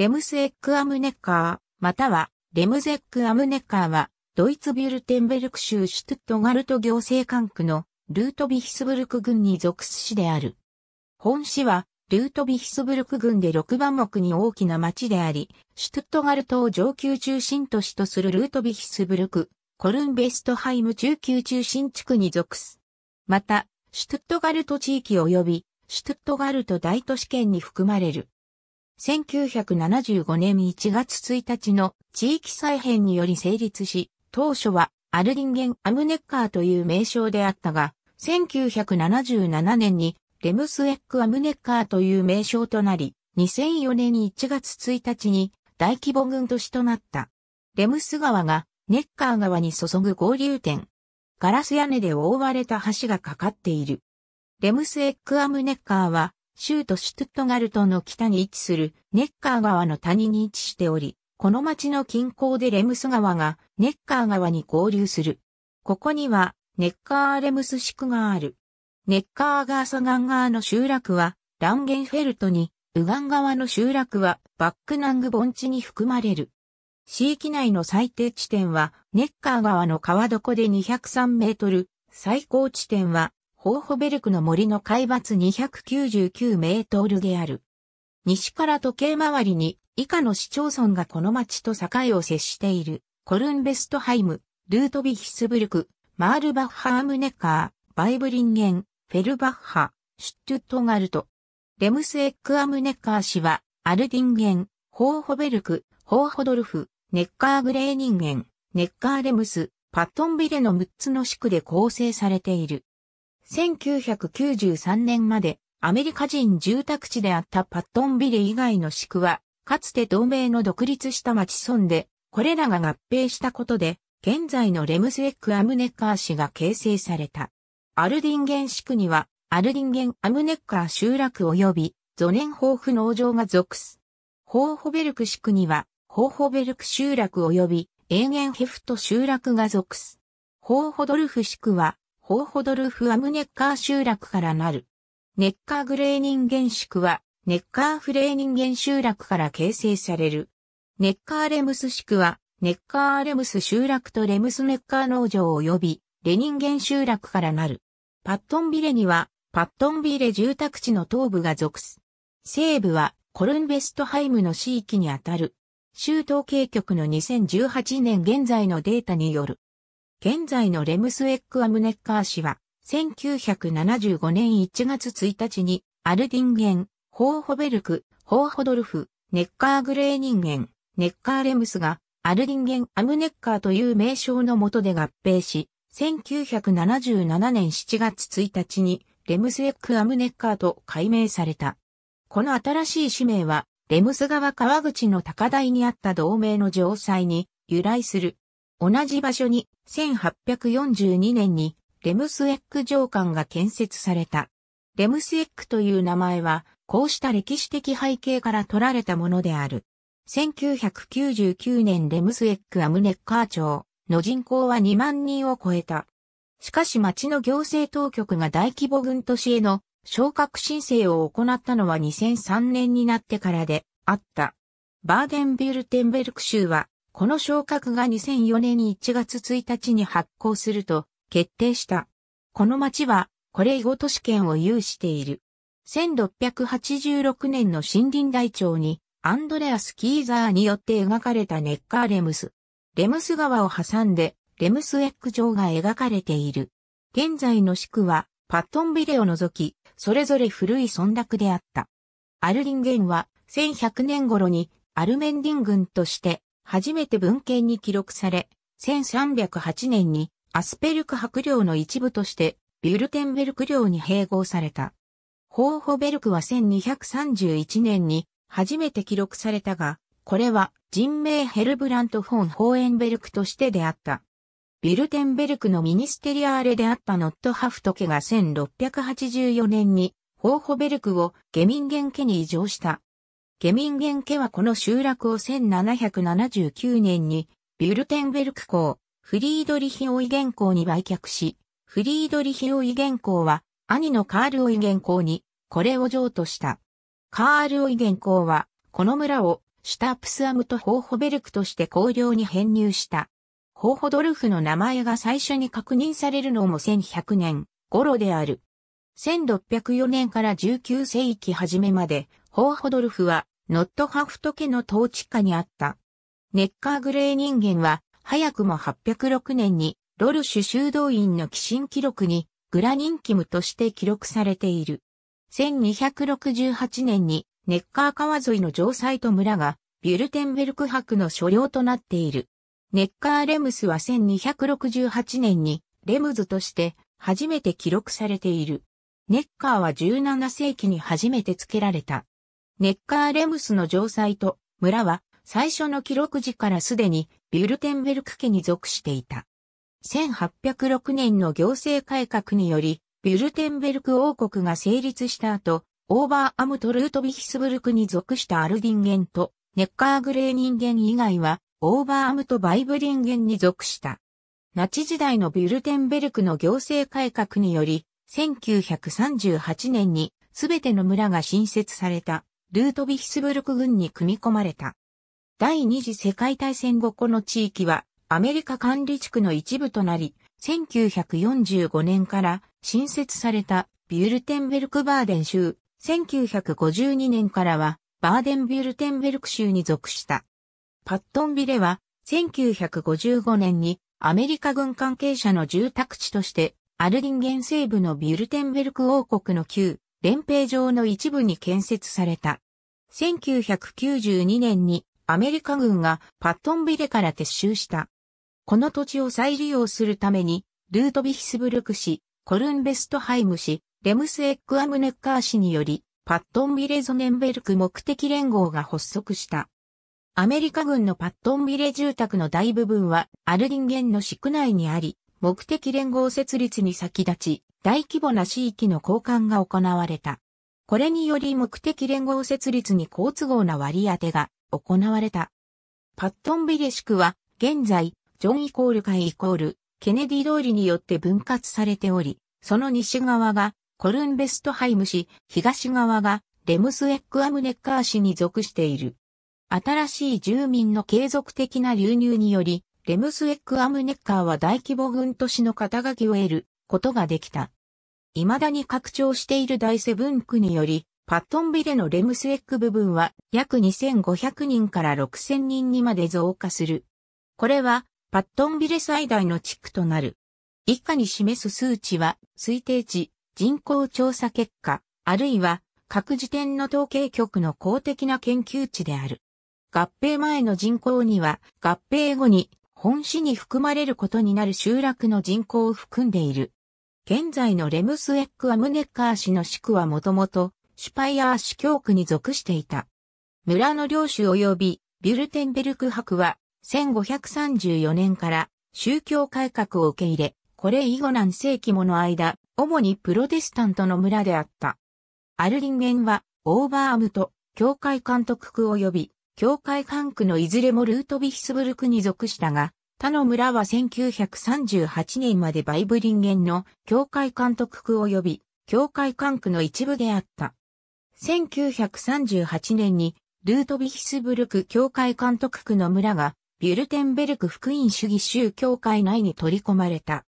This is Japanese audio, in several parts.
レムスエック・アムネッカー、または、レムゼック・アムネッカーは、ドイツビュルテンベルク州シュトゥットガルト行政管区のルートビヒスブルク郡に属す市である。本市は、ルートビヒスブルク郡で6番目に大きな町であり、シュトゥットガルトを上級中心都市とするルートビヒスブルク、コルンベストハイム中級中心地区に属す。また、シュトゥットガルト地域及び、シュトゥットガルト大都市圏に含まれる。1975年1月1日の地域再編により成立し、当初はアルディンゲン・アムネッカーという名称であったが、1977年にレムスエック・アムネッカーという名称となり、2004年1月1日に大規模軍都市となった。レムス川がネッカー川に注ぐ合流点。ガラス屋根で覆われた橋がかかっている。レムスエック・アムネッカーは州都シュトゥットガルトの北に位置するネッカー川の谷に位置しており、この町の近郊でレムス川がネッカー川に合流する。ここにはネッカーレムス地区がある。ネッカーガーサガン側の集落はランゲンフェルトに、ウガン側の集落はバックナング盆地に含まれる。市域内の最低地点はネッカー川の川床で203メートル、最高地点はホーホベルクの森の海抜299メートルである。西から時計回りに以下の市町村がこの町と境を接している。コルンベストハイム、ルートビヒスブルク、マールバッハアムネカー、バイブリンゲン、フェルバッハ、シュットゥトガルト。レムスエックアムネカー氏は、アルディンゲン、ホーホベルク、ホーホドルフ、ネッカーグレーニンゲン、ネッカーレムス、パットンビレの6つの地区で構成されている。1993年までアメリカ人住宅地であったパットンビリ以外の市区は、かつて同盟の独立した町村で、これらが合併したことで、現在のレムスエック・アムネッカー市が形成された。アルディンゲン市区には、アルディンゲン・アムネッカー集落及び、ゾネンホーフ農場が属す。ホーホベルク市区には、ホーホベルク集落及び、エーゲンヘフト集落が属す。ホーホドルフ市区は、ホーホドルフ・アムネッカー集落からなる。ネッカーグレーニンゲン宿は、ネッカーフレーニンゲン集落から形成される。ネッカーレムス宿は、ネッカーレムス集落とレムスネッカー農場及び、レニンゲン集落からなる。パットンビレには、パットンビレ住宅地の東部が属す。西部は、コルンベストハイムの地域にあたる。州統計局の2018年現在のデータによる。現在のレムスエック・アムネッカー氏は、1975年1月1日に、アルディンゲン、ホーホベルク、ホーホドルフ、ネッカーグレーニンゲン、ネッカーレムスが、アルディンゲン・アムネッカーという名称の下で合併し、1977年7月1日に、レムスエック・アムネッカーと改名された。この新しい氏名は、レムス川川口の高台にあった同盟の城塞に由来する。同じ場所に1842年にレムスエック城館が建設された。レムスエックという名前は、こうした歴史的背景から取られたものである。1999年レムスエックアムネッカー町の人口は2万人を超えた。しかし町の行政当局が大規模軍都市への昇格申請を行ったのは2003年になってからであった。バーデンビュルテンベルク州はこの昇格が2004年1月1日に発行すると決定した。この町はこれ以後都市圏を有している。1686年の森林台帳にアンドレアス・キーザーによって描かれたネッカーレムス。レムス川を挟んでレムスエッグ城が描かれている。現在の市区はパットンビレを除き、それぞれ古い村落であった。アルリンゲンは1100年頃にアルメンディン軍として初めて文献に記録され、1308年にアスペルク白領の一部としてビュルテンベルク領に併合された。ホーホベルクは1231年に初めて記録されたが、これは人名ヘルブラント・フォン・ホーエンベルクとして出会った。ビルテンベルクのミニステリアーレであったノットハフト家が1684年にホーホベルクをゲミンゲン家に移譲した。ゲミンゲン家はこの集落を1779年に、ビュルテンベルク港フリードリヒオイゲンに売却し、フリードリヒオイゲンは、兄のカールオイゲンに、これを譲渡した。カールオイゲンは、この村を、シュタプスアムとホーホベルクとして公領に編入した。ホーホドルフの名前が最初に確認されるのも1100年頃である。1604年から19世紀初めまで、ホーホドルフはノットハフト家の統治下にあった。ネッカーグレー人間は、早くも806年に、ロルシュ修道院の寄進記録に、グラニンキムとして記録されている。1268年に、ネッカー川沿いの城塞と村が、ビュルテンベルク博の所領となっている。ネッカーレムスは1268年に、レムズとして、初めて記録されている。ネッカーは17世紀に初めて付けられた。ネッカーレムスの城塞と村は最初の記録時からすでにビュルテンベルク家に属していた。1806年の行政改革により、ビュルテンベルク王国が成立した後、オーバーアムトルートビヒスブルクに属したアルディンゲンとネッカーグレーニンゲン以外は、オーバーアムとバイブリンゲンに属した。ナチ時代のビュルテンベルクの行政改革により、1938年にすべての村が新設された。ルートヴィヒスブルク軍に組み込まれた。第二次世界大戦後この地域はアメリカ管理地区の一部となり、1945年から新設されたビュルテンベルクバーデン州、1952年からはバーデンビュルテンベルク州に属した。パットンビレは1955年にアメリカ軍関係者の住宅地としてアルディンゲン西部のビュルテンベルク王国の旧連兵場の一部に建設された。1992年にアメリカ軍がパットンビレから撤収した。この土地を再利用するために、ルートビヒスブルク市、コルンベストハイム市、レムスエックアムネッカー市により、パットンビレゾネンベルク目的連合が発足した。アメリカ軍のパットンビレ住宅の大部分はアルディンゲンの市区内にあり、目的連合設立に先立ち、大規模な市域の交換が行われた。これにより目的連合設立に好都合な割り当てが行われた。パットンビレシ区は現在、ジョンイコール会イコールケネディ通りによって分割されており、その西側がコルンベストハイム市、東側がレムスエックアムネッカー市に属している。新しい住民の継続的な流入により、レムスエックアムネッカーは大規模軍都市の肩書きを得ることができた。未だに拡張している大セブン区により、パットンビレのレムスエック部分は約2500人から6000人にまで増加する。これはパットンビレ最大の地区となる。以下に示す数値は推定値、人口調査結果、あるいは各時点の統計局の公的な研究値である。合併前の人口には合併後に本市に含まれることになる集落の人口を含んでいる。現在のレムスエック・アムネッカー市の市区はもともと、シュパイアー市教区に属していた。村の領主及び、ビュルテンベルク博は、1534年から宗教改革を受け入れ、これ以後何世紀もの間、主にプロテスタントの村であった。アルリンゲンは、オーバーアムと、教会監督区及び、教会管区のいずれもルートビヒスブルクに属したが、他の村は1938年までバイブリンゲンの教会監督区及び教会管区の一部であった。1938年にルートビヒスブルク教会監督区の村がビュルテンベルク福音主義州教会内に取り込まれた。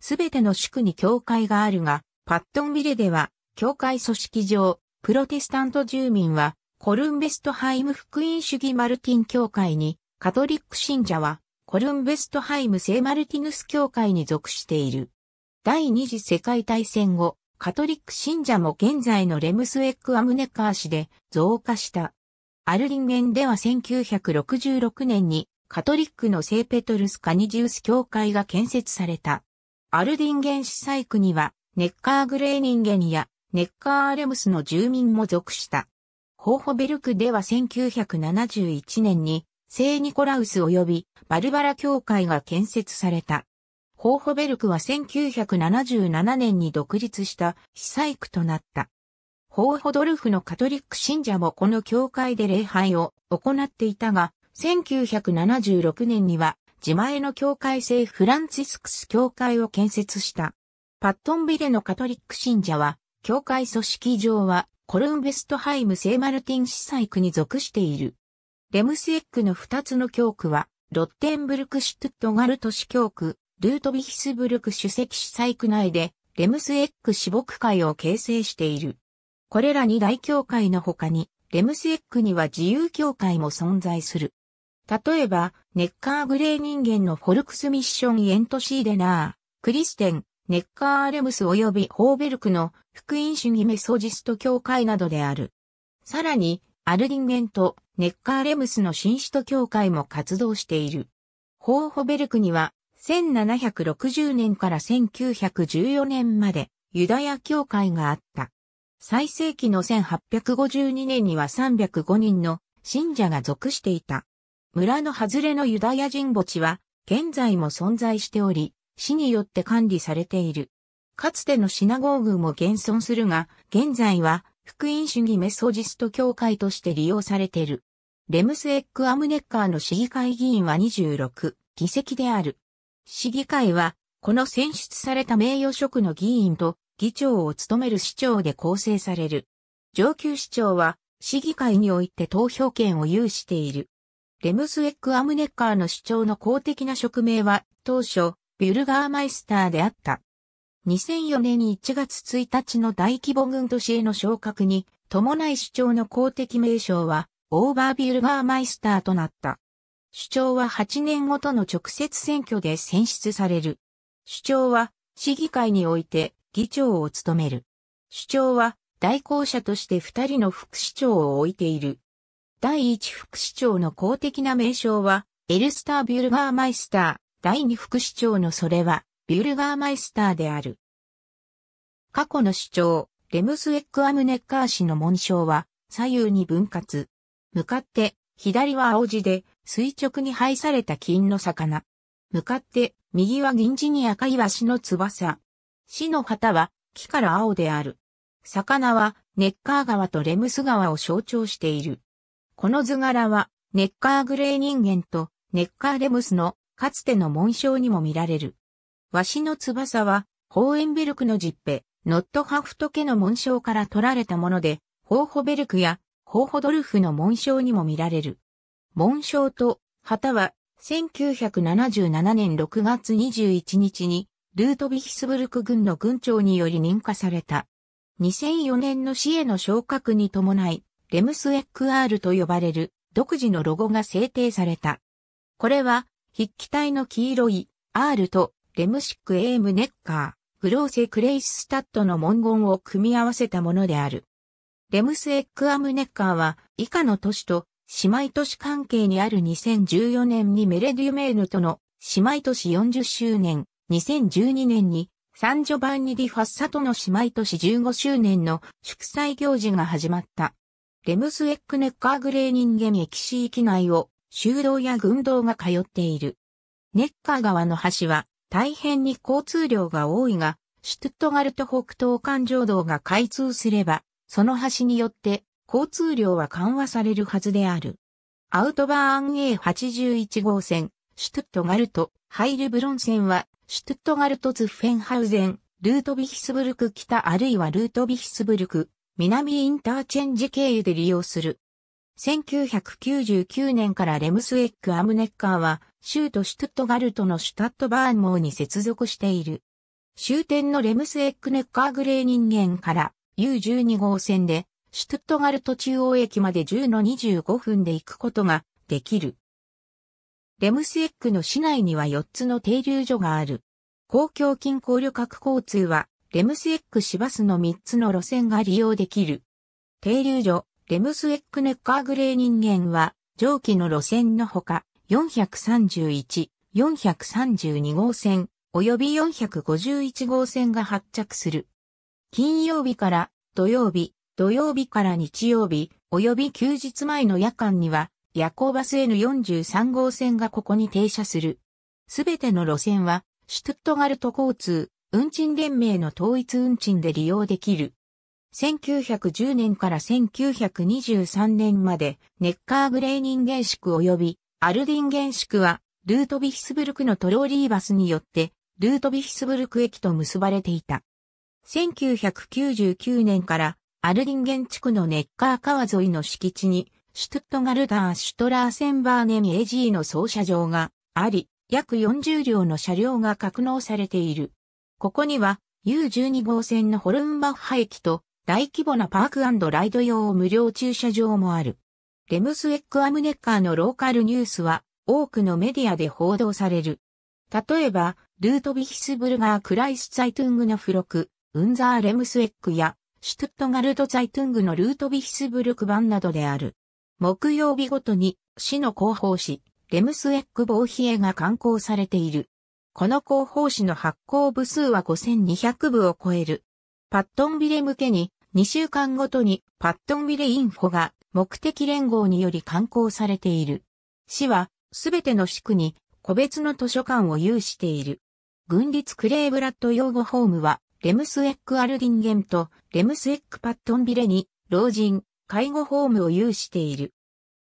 すべての宿に教会があるが、パットンビレでは、教会組織上、プロテスタント住民は、コルンベストハイム福音主義マルティン教会に、カトリック信者は、コルンベストハイム聖マルティヌス教会に属している。第二次世界大戦後、カトリック信者も現在のレムスエック・アムネカー市で増加した。アルリンゲンでは1966年にカトリックの聖ペトルス・カニジウス教会が建設された。アルディンゲン市西区にはネッカーグレーニンゲンやネッカーレムスの住民も属した。ホーホベルクでは1971年に聖ニコラウス及びバルバラ教会が建設された。ホーホベルクは1977年に独立した被災区となった。ホーホドルフのカトリック信者もこの教会で礼拝を行っていたが、1976年には自前の教会聖フランツィスクス教会を建設した。パットンビレのカトリック信者は、教会組織上はコルンベストハイム聖マルティン司祭区に属している。レムスエックの2つの教区は、ロッテンブルクシュトゥットガルト市教区、ルートビヒスブルク主席主催区内で、レムスエック死牧会を形成している。これらに大教会の他に、レムスエックには自由教会も存在する。例えば、ネッカーグレー人間のフォルクスミッションイエントシーデナー、クリステン、ネッカーレムス及びホーベルクの福音主義メソジスト教会などである。さらに、アルディンゲンとネッカーレムスの新首都協会も活動している。ホーホベルクには、1760年から1914年までユダヤ教会があった。最盛期の1852年には305人の信者が属していた。村の外れのユダヤ人墓地は現在も存在しており、市によって管理されている。かつてのシナゴーグも現存するが、現在は福音主義メソジスト教会として利用されている。レムスエック・アムネッカーの市議会議員は26議席である。市議会は、この選出された名誉職の議員と議長を務める市長で構成される。上級市長は、市議会において投票権を有している。レムスエック・アムネッカーの市長の公的な職名は、当初、ビュルガーマイスターであった。2004年1月1日の大規模軍都市への昇格に伴い首長の公的名称はオーバービルガーマイスターとなった。首長は8年ごとの直接選挙で選出される。首長は市議会において議長を務める。首長は代行者として2人の副市長を置いている。第1副市長の公的な名称はエルスター・ビュルガーマイスター、第2副市長のそれはビュルガーマイスターである。過去の主張、レムスエックアムネッカー氏の紋章は左右に分割。向かって左は青字で垂直に配された金の魚。向かって右は銀字に赤いワシの翼。死の旗は木から青である。魚はネッカー川とレムス川を象徴している。この図柄はネッカーグレー人間とネッカーレムスのかつての紋章にも見られる。しの翼は、ホーエンベルクのジッペ、ノットハフト家の紋章から取られたもので、ホーホベルクやホーホドルフの紋章にも見られる。紋章と旗は、1977年6月21日に、ルートビヒスブルク軍の軍長により認可された。2004年の市への昇格に伴い、レムスエックアールと呼ばれる独自のロゴが制定された。これは、筆記体の黄色い R とレムシック・エーム・ネッカー、グローセ・クレイス・スタッドの文言を組み合わせたものである。レムス・エック・アム・ネッカーは以下の都市と姉妹都市関係にある2014年にメレデュメーヌとの姉妹都市40周年、2012年にサンジョバンニ・ディ・ファッサとの姉妹都市15周年の祝祭行事が始まった。レムスエックネッカーグレー人間駅市域内を修道や軍道が通っている。ネッカー川の橋は大変に交通量が多いが、シュトゥットガルト北東環状道が開通すれば、その橋によって交通量は緩和されるはずである。アウトバーン A81 号線、シュトゥットガルト、ハイルブロン線は、シュトゥットガルトツフェンハウゼン、ルートビヒスブルク北あるいはルートビヒスブルク、南インターチェンジ経由で利用する。1999年からレムスエック・アムネッカーは、州都シュトゥットガルトのシュタットバーン網に接続している。終点のレムスエックネッカーグレー人間から U12 号線でシュトゥットガルト中央駅まで10の25分で行くことができる。レムスエックの市内には4つの停留所がある。公共近郊旅客交通はレムスエック市バスの3つの路線が利用できる。停留所、レムスエックネッカーグレー人間は上記の路線のほか、431、432号線、及び451号線が発着する。金曜日から土曜日、土曜日から日曜日、及び休日前の夜間には、夜行バス N43 号線がここに停車する。すべての路線は、シュトゥットガルト交通、運賃連盟の統一運賃で利用できる。1910年から1923年まで、ネッカーグレーニンゲーシク及びアルディン原宿は、ルートヴィヒスブルクのトローリーバスによって、ルートヴィヒスブルク駅と結ばれていた。1999年から、アルディン原地区のネッカー川沿いの敷地に、シュトゥットガルダー・シュトラーセンバーネミエジーの操車場があり、約40両の車両が格納されている。ここには U12 号線のホルンバッハ駅と大規模なパークライド用無料駐車場もある。レムスエック・アムネッカーのローカルニュースは多くのメディアで報道される。例えば、ルートビヒスブルガー・クライス・ザイトゥングの付録、ウンザー・レムスエックや、シュトゥットガルト・ザイトゥングのルートビヒスブルク版などである。木曜日ごとに、市の広報誌、レムスエック・ボーヒエが刊行されている。この広報誌の発行部数は5200部を超える。パットンビレ向けに、2週間ごとにパットンビレインフォが目的連合により刊行されている。市は、すべての市区に、個別の図書館を有している。軍立クレーブラッド用護ホームは、レムスエック・アルディンゲンと、レムスエック・パットンビレに、老人、介護ホームを有している。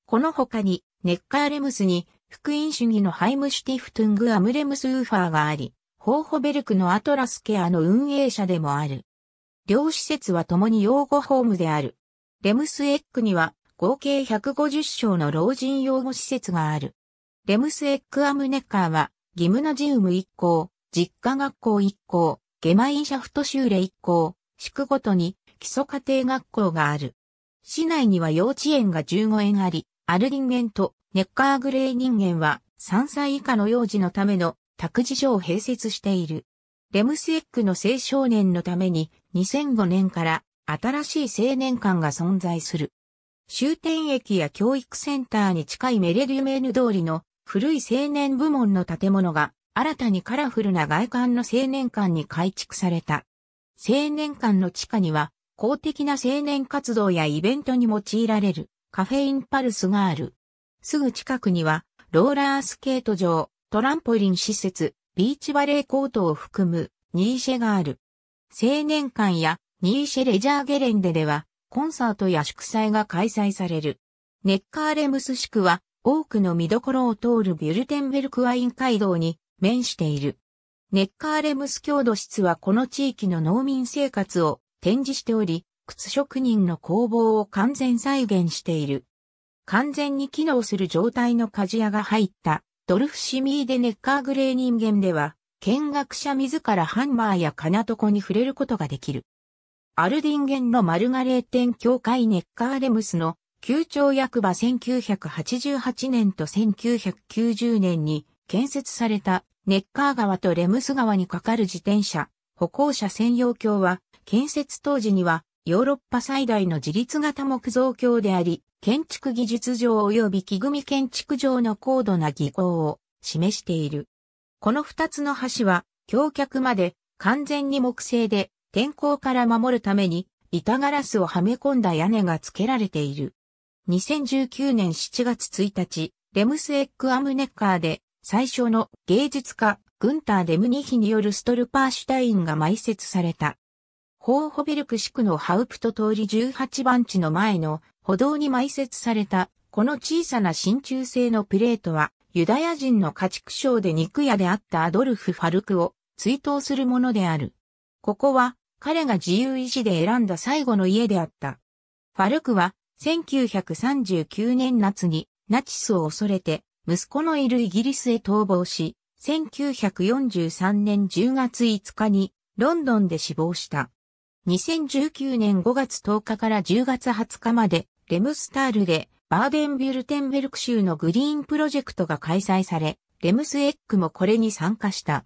この他に、ネッカーレムスに、福音主義のハイムシュティフトゥング・アムレムス・ウーファーがあり、ホーホベルクのアトラスケアの運営者でもある。両施設は共に養護ホームである。レムスエックには合計150床の老人養護施設がある。レムスエックアムネッカーは、ギムナジウム1校、実家学校1校、ゲマインシャフトシューレ1校、宿ごとに基礎家庭学校がある。市内には幼稚園が15園あり、アルディンゲンとネッカーグレー人間は3歳以下の幼児のための託児所を併設している。レムスエックの青少年のために2005年から新しい青年館が存在する。終点駅や教育センターに近いメレデュメーヌ通りの古い青年部門の建物が新たにカラフルな外観の青年館に改築された。青年館の地下には公的な青年活動やイベントに用いられるカフェインパルスがある。すぐ近くにはローラースケート場、トランポリン施設、ビーチバレーコートを含むニーシェがある。青年館やニーシェレジャーゲレンデではコンサートや祝祭が開催される。ネッカーレムス地区は多くの見どころを通るビュルテンベルクワイン街道に面している。ネッカーレムス郷土室はこの地域の農民生活を展示しており、靴職人の工房を完全再現している。完全に機能する状態の鍛冶屋が入ったドルフシミーデネッカーグレー人間では、見学者自らハンマーや金床に触れることができる。アルディンゲンのマルガレーテン教会ネッカーレムスの旧庁役場1988年と1990年に建設されたネッカー川とレムス川に架かる自転車、歩行者専用橋は建設当時にはヨーロッパ最大の自立型木造橋であり、建築技術上及び木組建築上の高度な技巧を示している。この二つの橋は橋脚まで完全に木製で天候から守るために板ガラスをはめ込んだ屋根が付けられている。2019年7月1日、レムスエック・アムネッカーで最初の芸術家、グンター・デムニヒによるストルパーシュタインが埋設された。ホーホベルク地区のハウプト通り18番地の前の歩道に埋設されたこの小さな真鍮製のプレートはユダヤ人の家畜商で肉屋であったアドルフ・ファルクを追悼するものである。ここは彼が自由意志で選んだ最後の家であった。ファルクは1939年夏にナチスを恐れて息子のいるイギリスへ逃亡し、1943年10月5日にロンドンで死亡した。2019年5月10日から10月20日までレムスタールでバーデンビュルテンベルク州のグリーンプロジェクトが開催され、レムスエッグもこれに参加した。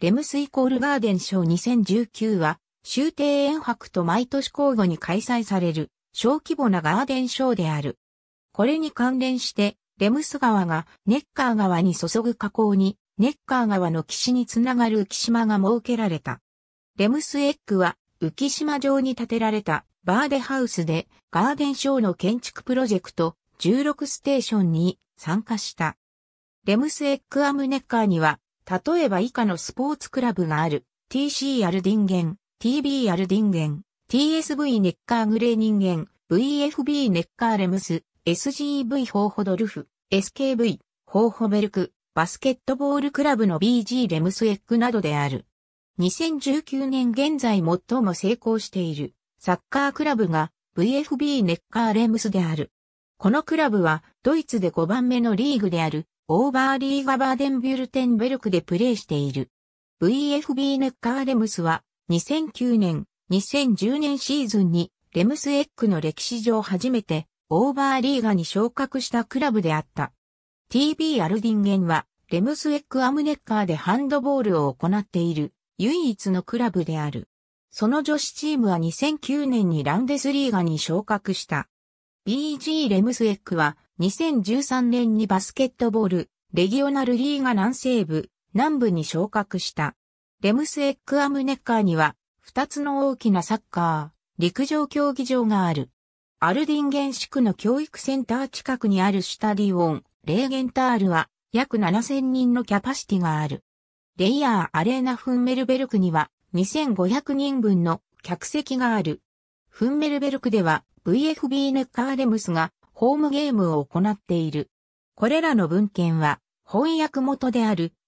レムスイコールガーデン賞2019は宮庭園博と毎年交互に開催される小規模なガーデンショーである。これに関連して、レムス川がネッカー川に注ぐ河口に、ネッカー川の岸につながる浮島が設けられた。レムスエッグは浮島上に建てられたバーデハウスでガーデンショーの建築プロジェクト16ステーションに参加した。レムスエッグアムネッカーには、例えば以下のスポーツクラブがある TC アルディンゲン、TB アルディンゲン、TSV ネッカーグレー人間、VFB ネッカーレムス、SGV ホーホドルフ、SKV、ホーホベルク、バスケットボールクラブの BG レムスエッグなどである。2019年現在最も成功しているサッカークラブが VFB ネッカーレムスである。このクラブはドイツで5番目のリーグであるオーバーリーガバーデンビュルテンベルクでプレーしている。VFB ネッカーレムスは2009年、2010年シーズンにレムスエックの歴史上初めてオーバーリーガに昇格したクラブであった。TB アルディンゲンはレムスエックアムネッカーでハンドボールを行っている唯一のクラブである。その女子チームは2009年にランデスリーガに昇格した。BG レムスエックは2013年にバスケットボール、レギオナルリーガ南西部、南部に昇格した。レムスエックアムネッカーには、二つの大きなサッカー、陸上競技場がある。アルディンゲン市区の教育センター近くにあるシュタディオン、レーゲンタールは、約7000人のキャパシティがある。レイヤーアレーナフンメルベルクには、2500人分の客席がある。フンメルベルクでは、VFB ネッカーレムスが、ホームゲームを行っている。これらの文献は、翻訳元である、